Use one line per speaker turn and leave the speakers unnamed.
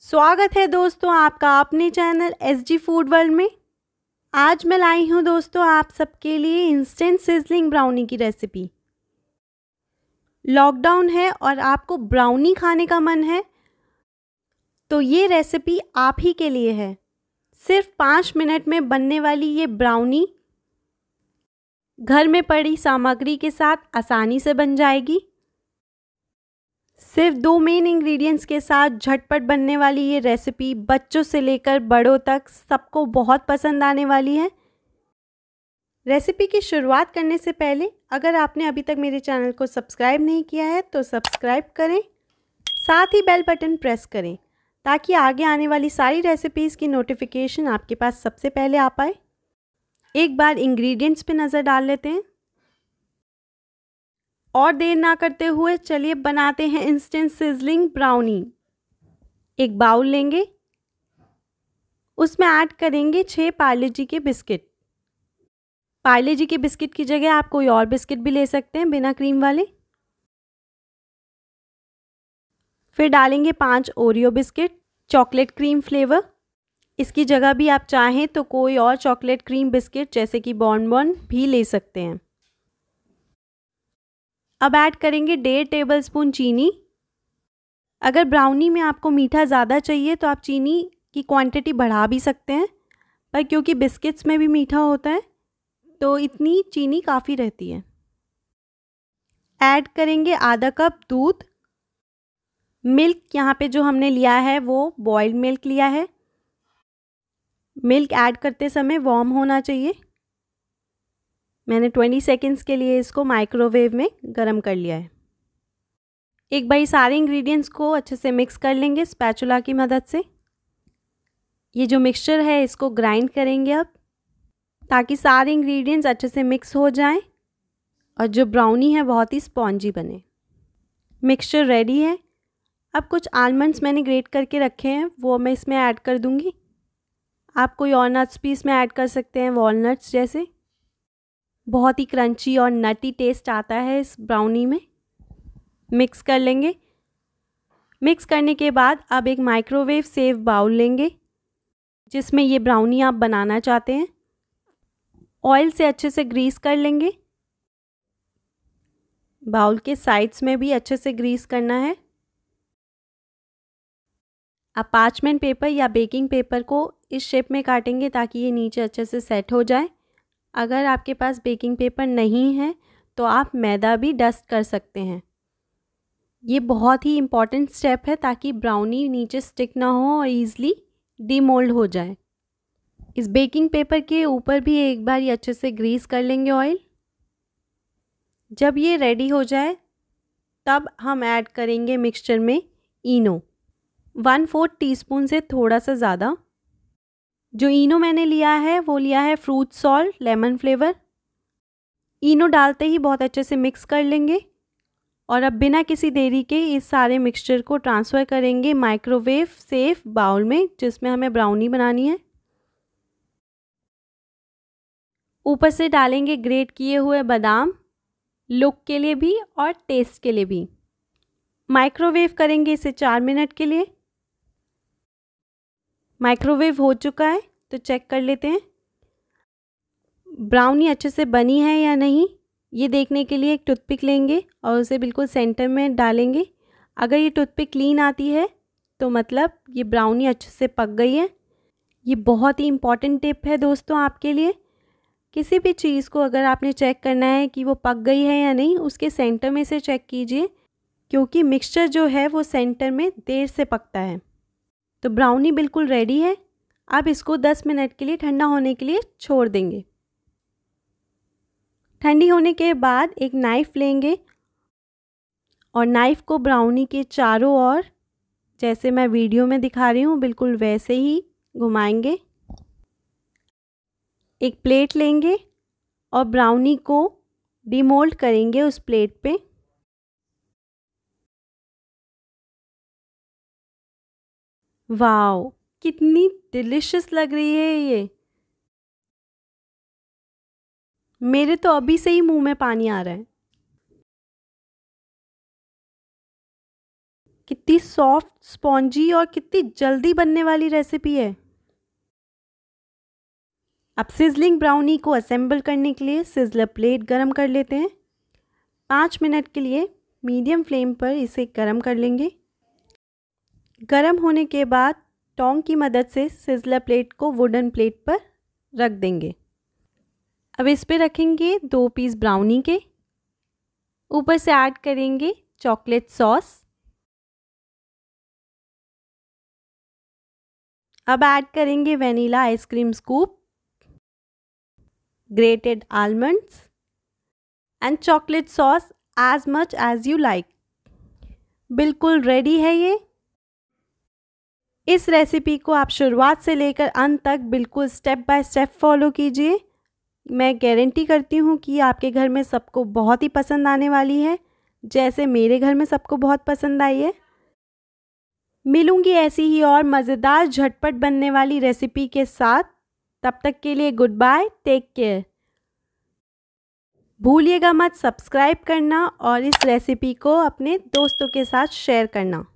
स्वागत है दोस्तों आपका अपने channel S G food world में आज मैं लाई हूँ दोस्तों आप सबके लिए इंस्टेंट सिजलिंग ब्राउनी की रेसिपी लॉकडाउन है और आपको ब्राउनी खाने का मन है तो ये रेसिपी आप ही के लिए है सिर्फ पाँच मिनट में बनने वाली ये ब्राउनी घर में पड़ी सामग्री के साथ आसानी से बन जाएगी सिर्फ दो मेन इंग्रेडिएंट्स के साथ झटपट बनने वाली ये रेसिपी बच्चों से लेकर बड़ों तक सबको बहुत पसंद आने वाली है रेसिपी की शुरुआत करने से पहले अगर आपने अभी तक मेरे चैनल को सब्सक्राइब नहीं किया है तो सब्सक्राइब करें साथ ही बेल बटन प्रेस करें ताकि आगे आने वाली सारी रेसिपीज़ की नोटिफिकेशन आपके पास सबसे पहले आ पाए एक बार इंग्रेडिएंट्स पे नज़र डाल लेते हैं और देर ना करते हुए चलिए बनाते हैं इंस्टेंट सिजलिंग ब्राउनी एक बाउल लेंगे उसमें ऐड करेंगे छः पार्ले जी के बिस्किट पार्ले जी के बिस्किट की जगह आप कोई और बिस्किट भी ले सकते हैं बिना क्रीम वाले फिर डालेंगे पांच Oreo biscuit chocolate cream flavour इसकी जगह भी आप चाहें तो कोई और चॉकलेट क्रीम बिस्किट जैसे कि बॉन भी ले सकते हैं अब ऐड करेंगे डेढ़ टेबल स्पून चीनी अगर ब्राउनी में आपको मीठा ज़्यादा चाहिए तो आप चीनी की क्वांटिटी बढ़ा भी सकते हैं पर क्योंकि बिस्किट्स में भी मीठा होता है तो इतनी चीनी काफ़ी रहती है ऐड करेंगे आधा कप दूध मिल्क यहाँ पे जो हमने लिया है वो बॉयल्ड मिल्क लिया है मिल्क ऐड करते समय वॉर्म होना चाहिए मैंने 20 सेकेंड्स के लिए इसको माइक्रोवेव में गर्म कर लिया है एक बार सारे इंग्रेडिएंट्स को अच्छे से मिक्स कर लेंगे स्पैचुला की मदद से ये जो मिक्सचर है इसको ग्राइंड करेंगे अब ताकि सारे इंग्रेडिएंट्स अच्छे से मिक्स हो जाएं और जो ब्राउनी है बहुत ही स्पॉन्जी बने मिक्सचर रेडी है अब कुछ आलमंड्स मैंने ग्रेट करके रखे हैं वो मैं इसमें ऐड कर दूँगी आप कोई और नट्स भी इसमें ऐड कर सकते हैं वॉलनट्स जैसे बहुत ही क्रंची और नटी टेस्ट आता है इस ब्राउनी में मिक्स कर लेंगे मिक्स करने के बाद अब एक माइक्रोवेव सेव बाउल लेंगे जिसमें ये ब्राउनी आप बनाना चाहते हैं ऑयल से अच्छे से ग्रीस कर लेंगे बाउल के साइड्स में भी अच्छे से ग्रीस करना है अपार्चमेंट पेपर या बेकिंग पेपर को इस शेप में काटेंगे ताकि ये नीचे अच्छे से सेट हो जाए अगर आपके पास बेकिंग पेपर नहीं है तो आप मैदा भी डस्ट कर सकते हैं ये बहुत ही इम्पॉर्टेंट स्टेप है ताकि ब्राउनी नीचे स्टिक ना हो और ईज़िली डीमोल्ड हो जाए इस बेकिंग पेपर के ऊपर भी एक बार ये अच्छे से ग्रीस कर लेंगे ऑयल जब ये रेडी हो जाए तब हम ऐड करेंगे मिक्सचर में इनो वन फोर्थ टीस्पून से थोड़ा सा ज़्यादा जो इनो मैंने लिया है वो लिया है fruit salt lemon flavour Eno डालते ही बहुत अच्छे से मिक्स कर लेंगे और अब बिना किसी देरी के इस सारे मिक्सचर को ट्रांसफ़र करेंगे माइक्रोवेव सेफ बाउल में जिसमें हमें ब्राउनी बनानी है ऊपर से डालेंगे ग्रेट किए हुए बादाम लुक के लिए भी और टेस्ट के लिए भी माइक्रोवेव करेंगे इसे चार मिनट के लिए माइक्रोवेव हो चुका है तो चेक कर लेते हैं ब्राउनी अच्छे से बनी है या नहीं ये देखने के लिए एक टूथपिक लेंगे और उसे बिल्कुल सेंटर में डालेंगे अगर ये टूथपिक क्लीन आती है तो मतलब ये ब्राउनी अच्छे से पक गई है ये बहुत ही इम्पॉर्टेंट टिप है दोस्तों आपके लिए किसी भी चीज़ को अगर आपने चेक करना है कि वो पक गई है या नहीं उसके सेंटर में से चेक कीजिए क्योंकि मिक्सचर जो है वो सेंटर में देर से पकता है तो ब्राउनी बिल्कुल रेडी है आप इसको 10 मिनट के लिए ठंडा होने के लिए छोड़ देंगे ठंडी होने के बाद एक नाइफ़ लेंगे और नाइफ़ को ब्राउनी के चारों ओर जैसे मैं वीडियो में दिखा रही हूँ बिल्कुल वैसे ही घुमाएंगे एक प्लेट लेंगे और ब्राउनी को डीमोल्ड करेंगे उस प्लेट पे वाओ कितनी डिलिशियस लग रही है ये मेरे तो अभी से ही मुंह में पानी आ रहा है कितनी सॉफ्ट स्पॉन्जी और कितनी जल्दी बनने वाली रेसिपी है अब सिजलिंग ब्राउनी को असेंबल करने के लिए सिजलर प्लेट गरम कर लेते हैं पाँच मिनट के लिए मीडियम फ्लेम पर इसे गरम कर लेंगे गर्म होने के बाद टोंग की मदद से सिजला प्लेट को वुडन प्लेट पर रख देंगे अब इस पर रखेंगे दो पीस ब्राउनी के ऊपर से ऐड करेंगे चॉकलेट सॉस अब ऐड करेंगे vanilla ice cream scoop grated almonds and chocolate sauce as much as you like बिल्कुल रेडी है ये इस रेसिपी को आप शुरुआत से लेकर अंत तक बिल्कुल स्टेप बाय स्टेप फॉलो कीजिए मैं गारंटी करती हूँ कि आपके घर में सबको बहुत ही पसंद आने वाली है जैसे मेरे घर में सबको बहुत पसंद आई है मिलूंगी ऐसी ही और मज़ेदार झटपट बनने वाली रेसिपी के साथ तब तक के लिए गुड बाय टेक केयर भूलिएगा मत सब्सक्राइब करना और इस रेसिपी को अपने दोस्तों के साथ शेयर करना